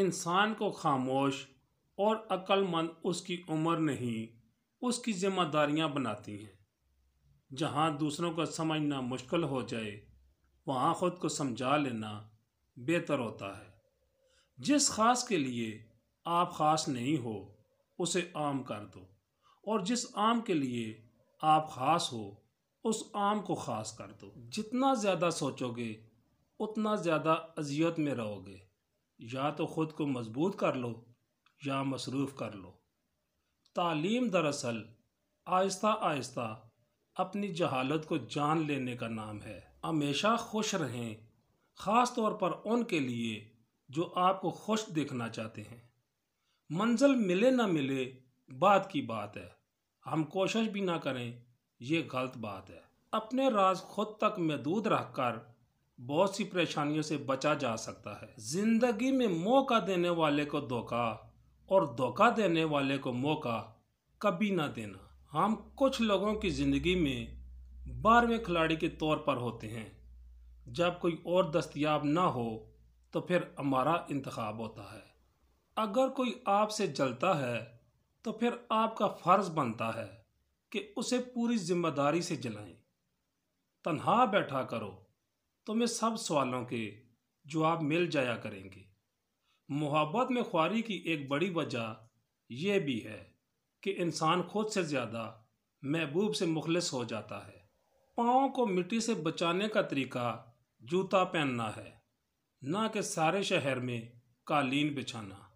इंसान को खामोश और अक्लमंद उसकी उम्र नहीं उसकी जिम्मेदारियां बनाती हैं जहां दूसरों को समझना मुश्किल हो जाए वहां ख़ुद को समझा लेना बेहतर होता है जिस ख़ास के लिए आप ख़ास नहीं हो उसे आम कर दो और जिस आम के लिए आप ख़ास हो उस आम को ख़ास कर दो जितना ज़्यादा सोचोगे उतना ज़्यादा अजियत में रहोगे या तो ख़ुद को मजबूत कर लो या मसरूफ़ कर लो तालीम दरअसल आहिस्ता आहिस्ता अपनी जहालत को जान लेने का नाम है हमेशा खुश रहें ख़ास तौर पर उनके लिए जो आपको खुश देखना चाहते हैं मंजिल मिले ना मिले बात की बात है हम कोशिश भी ना करें ये गलत बात है अपने राज खुद तक महदूद रख कर बहुत सी परेशानियों से बचा जा सकता है ज़िंदगी में मौका देने वाले को धोखा और धोखा देने वाले को मौका कभी ना देना हम कुछ लोगों की ज़िंदगी में बारहवें खिलाड़ी के तौर पर होते हैं जब कोई और दस्तियाब ना हो तो फिर हमारा इंतखब होता है अगर कोई आपसे जलता है तो फिर आपका फ़र्ज़ बनता है कि उसे पूरी ज़िम्मेदारी से जलाएं तनहा बैठा करो तो मैं सब सवालों के जवाब मिल जाया करेंगे मोहब्बत में ख्वारी की एक बड़ी वजह यह भी है कि इंसान खुद से ज़्यादा महबूब से मुखलस हो जाता है पाँव को मिट्टी से बचाने का तरीका जूता पहनना है ना कि सारे शहर में कालीन बिछाना